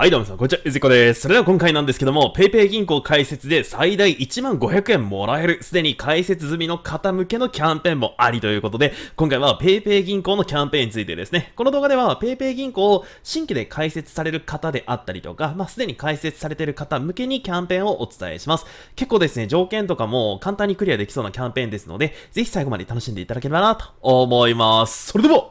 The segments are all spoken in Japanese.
はい、どうもさん、こんにちは、ゆずこです。それでは今回なんですけども、PayPay 銀行開設で最大1万500円もらえる、すでに開設済みの方向けのキャンペーンもありということで、今回は PayPay 銀行のキャンペーンについてですね、この動画では PayPay 銀行を新規で開設される方であったりとか、まあ、すでに開設されている方向けにキャンペーンをお伝えします。結構ですね、条件とかも簡単にクリアできそうなキャンペーンですので、ぜひ最後まで楽しんでいただければなと思います。それでは、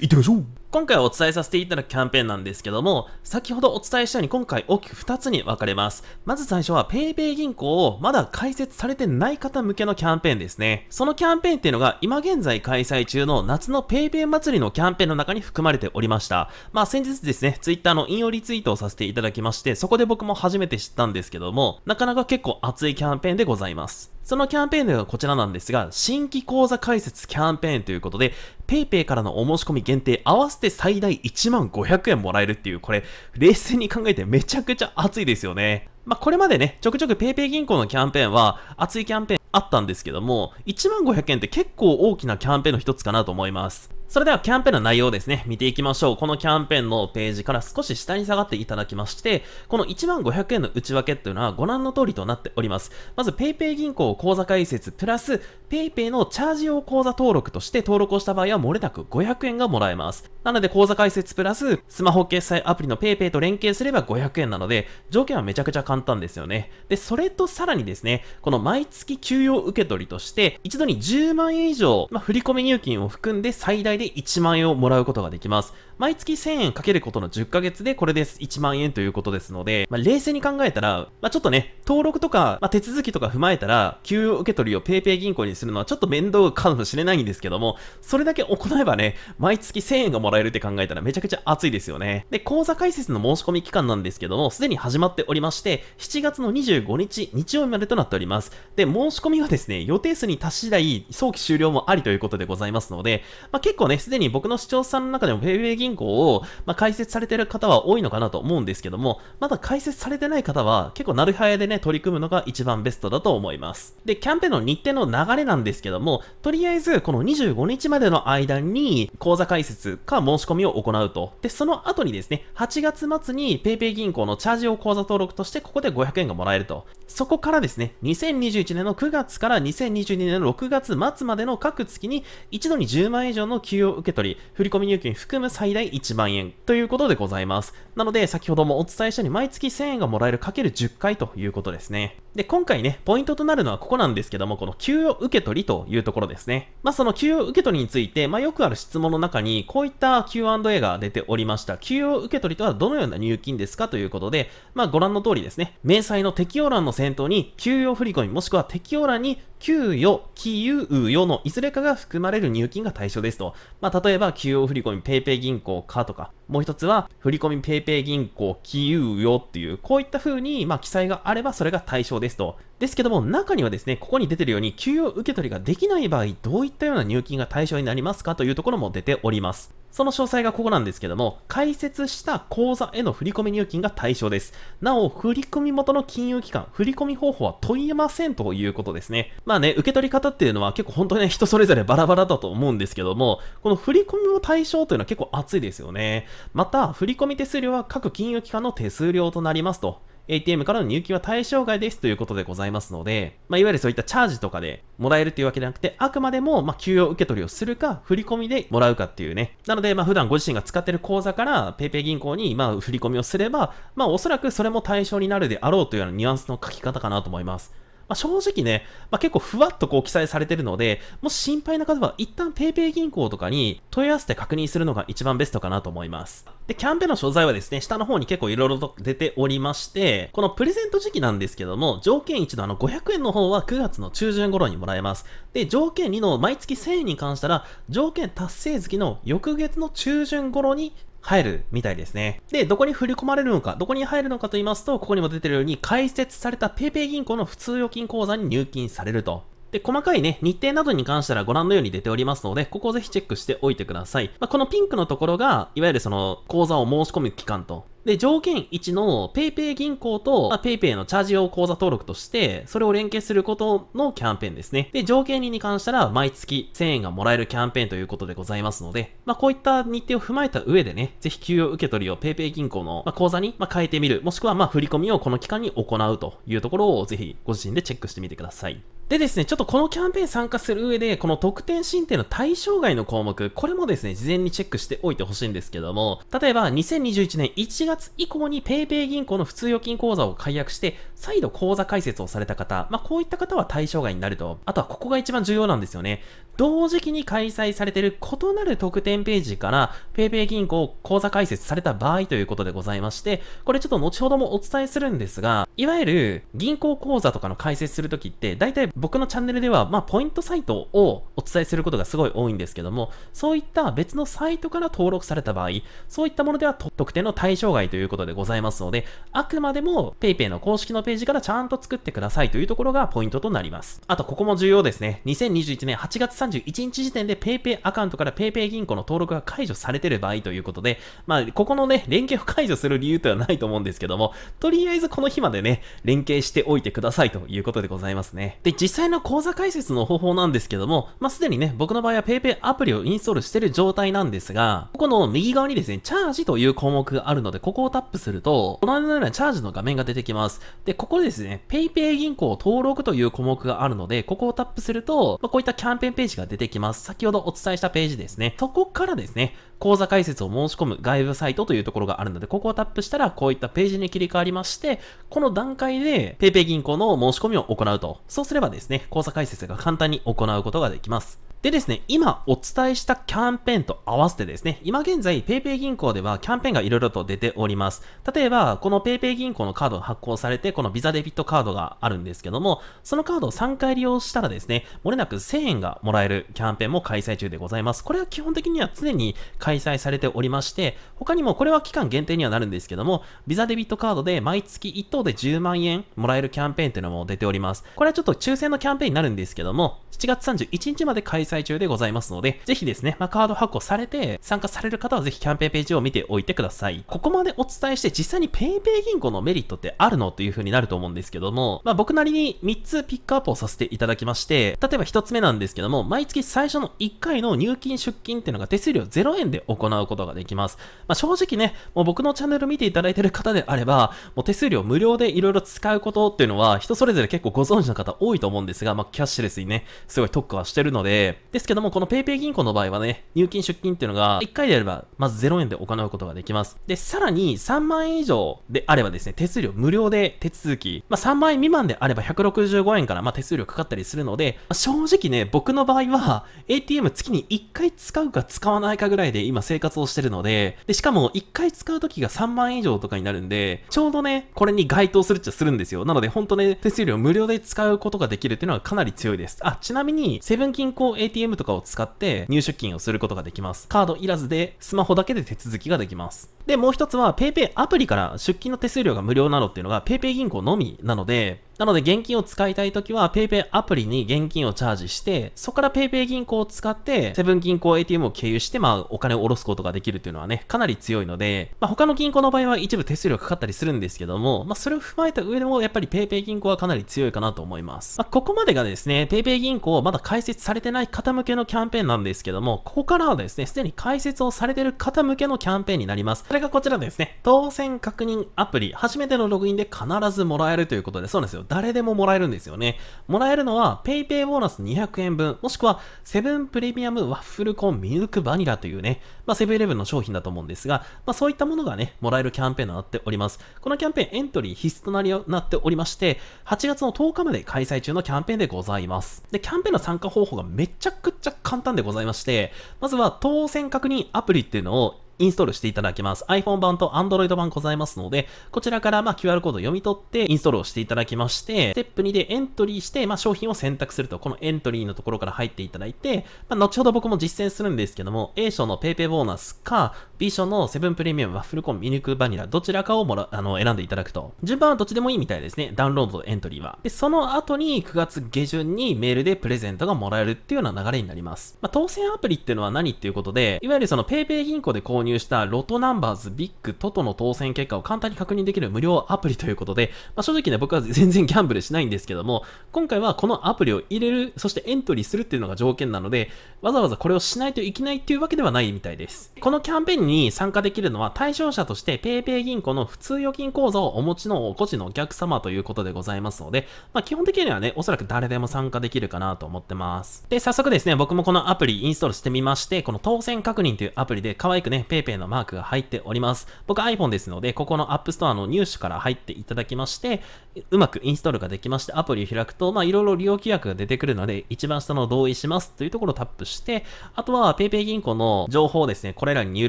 行ってみましょう今回お伝えさせていただくキャンペーンなんですけども、先ほどお伝えしたように今回大きく2つに分かれます。まず最初は PayPay 銀行をまだ開設されてない方向けのキャンペーンですね。そのキャンペーンっていうのが今現在開催中の夏の PayPay 祭りのキャンペーンの中に含まれておりました。まあ先日ですね、Twitter の引用リツイートをさせていただきまして、そこで僕も初めて知ったんですけども、なかなか結構熱いキャンペーンでございます。そのキャンペーンではこちらなんですが、新規講座開設キャンペーンということで、PayPay からのお申し込み限定合わせてして最大1万500円もらえるっていう、これ、冷静に考えてめちゃくちゃ熱いですよね。まあ、これまでね、ちょくちょく PayPay 銀行のキャンペーンは、熱いキャンペーンあったんですけども、1万500円って結構大きなキャンペーンの一つかなと思います。それではキャンペーンの内容ですね、見ていきましょう。このキャンペーンのページから少し下に下がっていただきまして、この1500万円の内訳というのはご覧の通りとなっております。まず PayPay 銀行口座開設プラス PayPay のチャージ用口座登録として登録をした場合は漏れなく500円がもらえます。なので口座開設プラススマホ決済アプリの PayPay と連携すれば500円なので、条件はめちゃくちゃ簡単ですよね。で、それとさらにですね、この毎月給与受け取りとして、一度に10万円以上、まあ、振込入金を含んで最大でで1万円をもらうことができます。毎月1000円かけることの10ヶ月でこれです。1万円ということですので、まあ、冷静に考えたら、まあ、ちょっとね、登録とか、まあ、手続きとか踏まえたら、給与受け取りを PayPay 銀行にするのはちょっと面倒かもしれないんですけども、それだけ行えばね、毎月1000円がもらえるって考えたらめちゃくちゃ熱いですよね。で、講座開設の申し込み期間なんですけども、すでに始まっておりまして、7月の25日、日曜日までとなっております。で、申し込みはですね、予定数に達し次第、早期終了もありということでございますので、まあ、結構ね、すでに僕の視聴者さんの中でも PayPay 銀銀行を、まあ、開設されてる方は多いのかなと思うんですけども、まだ開設されてない方は結構なる早でね、取り組むのが一番ベストだと思います。で、キャンペーンの日程の流れなんですけども、とりあえずこの25日までの間に口座開設か申し込みを行うと。で、その後にですね、8月末に PayPay 銀行のチャージを口座登録としてここで500円がもらえると。そこからですね、2021年の9月から2022年の6月末までの各月に一度に10万円以上の給与受け取り、振込入金含む最代1万円ということでございます。なので、先ほどもお伝えしたように毎月1000円がもらえるかける1 0回ということですね。で、今回ね、ポイントとなるのはここなんですけども、この給与受け取りというところですね。まあ、その給与受け取りについて、まあ、よくある質問の中に、こういった Q&A が出ておりました。給与受け取りとはどのような入金ですかということで、まあ、ご覧の通りですね、明細の適用欄の先頭に、給与振込もしくは適用欄に、給与、給与のいずれかが含まれる入金が対象ですと。まあ、例えば、給与振込、PayPay 銀行かとか、もう一つは、振込 PayPay 銀行、金融用よっていう、こういった風に、まあ、記載があればそれが対象ですと。ですけども、中にはですね、ここに出てるように、給与受け取りができない場合、どういったような入金が対象になりますかというところも出ております。その詳細がここなんですけども、開設した口座への振込入金が対象です。なお、振込元の金融機関、振込方法は問いませんということですね。まあね、受け取り方っていうのは結構本当にね、人それぞれバラバラだと思うんですけども、この振込の対象というのは結構熱いですよね。また、振込手数料は各金融機関の手数料となりますと。ATM からの入金は対象外ですということでございますので、まあ、いわゆるそういったチャージとかでもらえるというわけではなくて、あくまでも、まあ、給与受け取りをするか、振り込みでもらうかっていうね。なので、まあ、普段ご自身が使ってる口座から、PayPay 銀行に、まあ、振り込みをすれば、まあ、おそらくそれも対象になるであろうというようなニュアンスの書き方かなと思います。まあ、正直ね、まあ、結構ふわっとこう記載されてるので、もし心配な方は一旦 PayPay 銀行とかに問い合わせて確認するのが一番ベストかなと思います。で、キャンペーンの詳細はですね、下の方に結構いろいろと出ておりまして、このプレゼント時期なんですけども、条件1のあの500円の方は9月の中旬頃にもらえます。で、条件2の毎月1000円に関したら、条件達成月の翌月の中旬頃に入るみたいですね。で、どこに振り込まれるのか、どこに入るのかと言いますと、ここにも出てるように、開設された PayPay 銀行の普通預金口座に入金されると。で、細かいね、日程などに関したらご覧のように出ておりますので、ここをぜひチェックしておいてください。まあ、このピンクのところが、いわゆるその、講座を申し込む期間と。で、条件1の PayPay 銀行と、ま PayPay のチャージ用口座登録として、それを連携することのキャンペーンですね。で、条件2に関したら、毎月1000円がもらえるキャンペーンということでございますので、まあ、こういった日程を踏まえた上でね、ぜひ給与受け取りを PayPay 銀行の、ま口座に、ま変えてみる、もしくは、ま振り込みをこの期間に行うというところを、ぜひご自身でチェックしてみてください。でですね、ちょっとこのキャンペーン参加する上で、この特典申請の対象外の項目、これもですね、事前にチェックしておいてほしいんですけども、例えば2021年1月以降に PayPay 銀行の普通預金口座を解約して、再度口座開設をされた方、まあ、こういった方は対象外になると。あとはここが一番重要なんですよね。同時期に開催されている異なる特典ページから PayPay 銀行口座開設された場合ということでございまして、これちょっと後ほどもお伝えするんですが、いわゆる銀行口座とかの開設するときって、たい僕のチャンネルでは、まあ、ポイントサイトをお伝えすることがすごい多いんですけども、そういった別のサイトから登録された場合、そういったものでは特定の対象外ということでございますので、あくまでも PayPay の公式のページからちゃんと作ってくださいというところがポイントとなります。あと、ここも重要ですね。2021年8月31日時点で PayPay アカウントから PayPay 銀行の登録が解除されてる場合ということで、まあ、ここのね、連携を解除する理由ではないと思うんですけども、とりあえずこの日までね、連携しておいてくださいということでございますね。で、実際の口座開設の方法なんですけども、まあ、すでにね、僕の場合は PayPay アプリをインストールしてる状態なんですが、ここの右側にですね、チャージという項目があるので、ここをタップすると、ご覧のようなチャージの画面が出てきます。で、ここでですね、PayPay 銀行登録という項目があるので、ここをタップすると、まあ、こういったキャンペーンページが出てきます。先ほどお伝えしたページですね。そこからですね、口座開設を申し込む外部サイトというところがあるので、ここをタップしたら、こういったページに切り替わりまして、この段階で PayPay 銀行の申し込みを行うと。そうすればですね、交差解説が簡単に行うことができます。でですね、今お伝えしたキャンペーンと合わせてですね、今現在 PayPay 銀行ではキャンペーンがいろいろと出ております。例えば、この PayPay 銀行のカードが発行されて、この Visa デビットカードがあるんですけども、そのカードを3回利用したらですね、もれなく1000円がもらえるキャンペーンも開催中でございます。これは基本的には常に開催されておりまして、他にもこれは期間限定にはなるんですけども、Visa デビットカードで毎月1等で10万円もらえるキャンペーンっていうのも出ております。これはちょっと抽選のキャンペーンになるんですけども、7月31日まで開催載中でございますので、ぜひですね、まあ、カード発行されて参加される方はぜひキャンペーンページを見ておいてください。ここまでお伝えして実際に PayPay 銀行のメリットってあるのという風になると思うんですけども、まあ、僕なりに3つピックアップをさせていただきまして、例えば1つ目なんですけども、毎月最初の1回の入金出金っていうのが手数料0円で行うことができます。まあ、正直ね、もう僕のチャンネル見ていただいてる方であれば、もう手数料無料で色々使うことっていうのは人それぞれ結構ご存知の方多いと思うんですが、まあ、キャッシュレスにね、すごい特化はしてるので、ですけども、この PayPay 銀行の場合はね、入金出金っていうのが、1回であれば、まず0円で行うことができます。で、さらに3万円以上であればですね、手数料無料で手続き、まあ、3万円未満であれば165円から、ま手数料かかったりするので、まあ、正直ね、僕の場合は、ATM 月に1回使うか使わないかぐらいで今生活をしてるので、で、しかも1回使う時が3万円以上とかになるんで、ちょうどね、これに該当するっちゃするんですよ。なので、本当ね、手数料無料で使うことができるっていうのはかなり強いです。あ、ちなみに、セブン銀行 ATM ATM とかを使って入出金をすることができます。カードいらずで、スマホだけで手続きができます。で、もう一つは PayPay アプリから出金の手数料が無料なのっていうのが PayPay 銀行のみなので、なので現金を使いたいときは PayPay アプリに現金をチャージして、そこから PayPay 銀行を使って、セブン銀行 ATM を経由して、まあお金を下ろすことができるっていうのはね、かなり強いので、まあ他の銀行の場合は一部手数料かかったりするんですけども、まあそれを踏まえた上でもやっぱり PayPay 銀行はかなり強いかなと思います。まあここまでがですね、PayPay 銀行まだ開設されてない方向けのキャンペーンなんですけども、ここからはですね、すでに開設をされてる方向けのキャンペーンになります。それがこちらですね、当選確認アプリ、初めてのログインで必ずもらえるということで、そうなんですよ。誰でももらえるんですよね。もらえるのは PayPay ボーナス200円分、もしくはセブンプレミアムワッフルコーンミルクバニラというね、まあ、セブンイレブンの商品だと思うんですが、まあ、そういったものがね、もらえるキャンペーンとなっております。このキャンペーンエントリー必須となりなっておりまして、8月の10日まで開催中のキャンペーンでございます。で、キャンペーンの参加方法がめちゃくちゃ簡単でございまして、まずは当選確認アプリっていうのをインストールしていただきます。iPhone 版と Android 版ございますので、こちらからま QR コード読み取ってインストールをしていただきまして、ステップ2でエントリーして、ま商品を選択すると、このエントリーのところから入っていただいて、ま後ほど僕も実践するんですけども、A 賞の PayPay ボーナスか、B 賞のセブンプレミアムワッフルコンミルクバニラ、どちらかをもら、あの、選んでいただくと。順番はどっちでもいいみたいですね。ダウンロードとエントリーは。で、その後に9月下旬にメールでプレゼントがもらえるっていうような流れになります。まあ、当選アプリっていうのは何っていうことで、いわゆるその PayPay 銀行で購入入したロトナンバーズビッグトトの当選結果を簡単に確認できる無料アプリということで、まあ、正直ね、僕は全然ギャンブルしないんですけども、今回はこのアプリを入れる、そしてエントリーするっていうのが条件なので、わざわざこれをしないといけないっていうわけではないみたいです。このキャンペーンに参加できるのは対象者として PayPay 銀行の普通預金口座をお持ちの個人のお客様ということでございますので、まあ、基本的にはね、おそらく誰でも参加できるかなと思ってます。で、早速ですね、僕もこのアプリインストールしてみまして、この当選確認というアプリで可愛くね、PayPay のマークが入っております。僕 iPhone ですので、ここの App Store の入手から入っていただきまして、うまくインストールができまして、アプリを開くと、まあ、いろいろ利用規約が出てくるので、一番下の同意しますというところをタップして、あとは PayPay 銀行の情報をですね、これらに入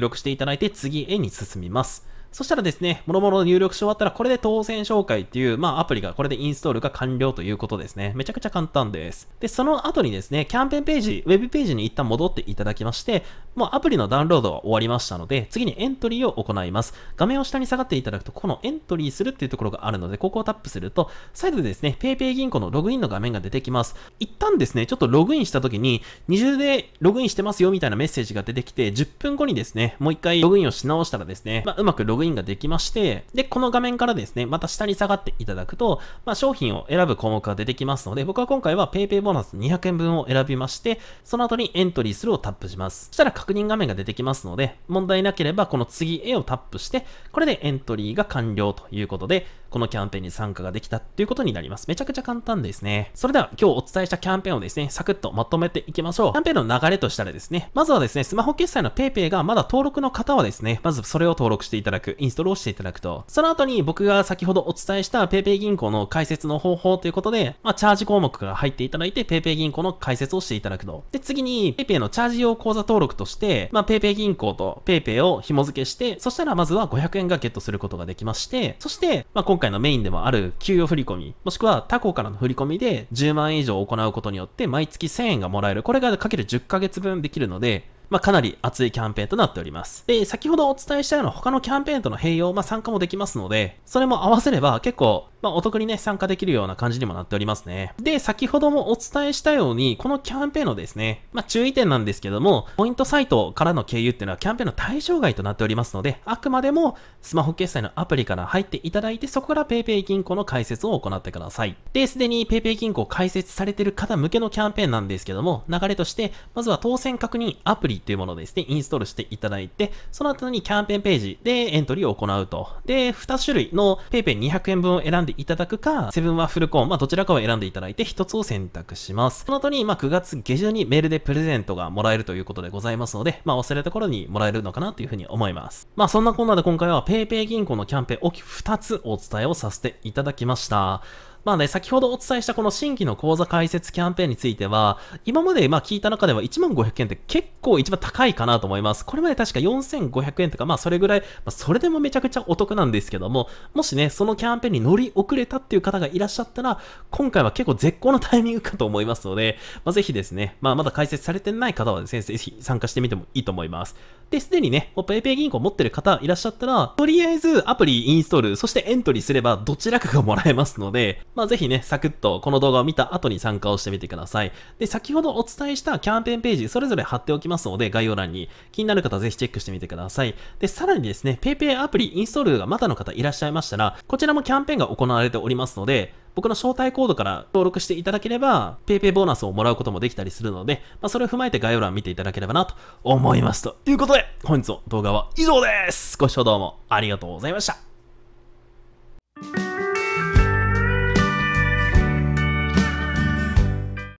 力していただいて、次へに進みます。そしたらですね、もろもろ入力し終わったら、これで当選紹介っていう、まあ、アプリが、これでインストールが完了ということですね。めちゃくちゃ簡単です。で、その後にですね、キャンペーンページ、ウェブページに一旦戻っていただきまして、もうアプリのダウンロードは終わりましたので、次にエントリーを行います。画面を下に下がっていただくと、このエントリーするっていうところがあるので、ここをタップすると、再度ですね、PayPay 銀行のログインの画面が出てきます。一旦ですね、ちょっとログインした時に、二重でログインしてますよみたいなメッセージが出てきて、10分後にですね、もう一回ログインをし直したらですね、まあ、うまくログインインができまして、で、この画面からですね、また下に下がっていただくと、まあ、商品を選ぶ項目が出てきますので、僕は今回は PayPay ボーナス200円分を選びまして、その後にエントリーするをタップします。そしたら確認画面が出てきますので、問題なければこの次 A をタップして、これでエントリーが完了ということで、このキャンペーンに参加ができたということになります。めちゃくちゃ簡単ですね。それでは今日お伝えしたキャンペーンをですね、サクッとまとめていきましょう。キャンペーンの流れとしたらですね、まずはですね、スマホ決済の PayPay がまだ登録の方はですね、まずそれを登録していただく。インストールをしていただくと。その後に僕が先ほどお伝えした PayPay 銀行の解説の方法ということで、まあ、チャージ項目から入っていただいて PayPay 銀行の解説をしていただくと。で、次に PayPay のチャージ用口座登録として、ま PayPay 銀行と PayPay を紐付けして、そしたらまずは500円がゲットすることができまして、そして、まあ、今回のメインでもある給与振込、もしくは他行からの振込で10万円以上行うことによって毎月1000円がもらえる。これがかける10ヶ月分できるので、まあ、かなり熱いキャンペーンとなっております。で、先ほどお伝えしたような他のキャンペーンとの併用、まあ、参加もできますので、それも合わせれば結構まあ、お得にね、参加できるような感じにもなっておりますね。で、先ほどもお伝えしたように、このキャンペーンのですね、まあ、注意点なんですけども、ポイントサイトからの経由っていうのはキャンペーンの対象外となっておりますので、あくまでもスマホ決済のアプリから入っていただいて、そこから PayPay 銀行の開設を行ってください。で、すでに PayPay 銀行開設されている方向けのキャンペーンなんですけども、流れとして、まずは当選確認アプリというものをですね、インストールしていただいて、その後にキャンペーンページでエントリーを行うと。で、2種類の PayPay200 円分を選んでいただくか、セブンはフルコーン、まあどちらかを選んでいただいて一つを選択します。その後に、まあ9月下旬にメールでプレゼントがもらえるということでございますので、まあ忘れた頃にもらえるのかなというふうに思います。まあそんなこんなで今回は PayPay 銀行のキャンペーン大きく2つお伝えをさせていただきました。まあね、先ほどお伝えしたこの新規の講座開設キャンペーンについては、今までまあ聞いた中では1万500円って結構一番高いかなと思います。これまで確か4500円とか、まあそれぐらい、まあ、それでもめちゃくちゃお得なんですけども、もしね、そのキャンペーンに乗り遅れたっていう方がいらっしゃったら、今回は結構絶好のタイミングかと思いますので、まあぜひですね、まあまだ開設されてない方はですね、ぜひ参加してみてもいいと思います。で、すでにね、もう PayPay 銀行持ってる方いらっしゃったら、とりあえずアプリインストール、そしてエントリーすればどちらかがもらえますので、まあぜひね、サクッとこの動画を見た後に参加をしてみてください。で、先ほどお伝えしたキャンペーンページ、それぞれ貼っておきますので、概要欄に気になる方ぜひチェックしてみてください。で、さらにですね、PayPay アプリインストールがまだの方いらっしゃいましたら、こちらもキャンペーンが行われておりますので、僕の招待コードから登録していただければ、PayPay ボーナスをもらうこともできたりするので、まあ、それを踏まえて概要欄見ていただければなと思います。ということで、本日の動画は以上です。ご視聴どうもありがとうございました。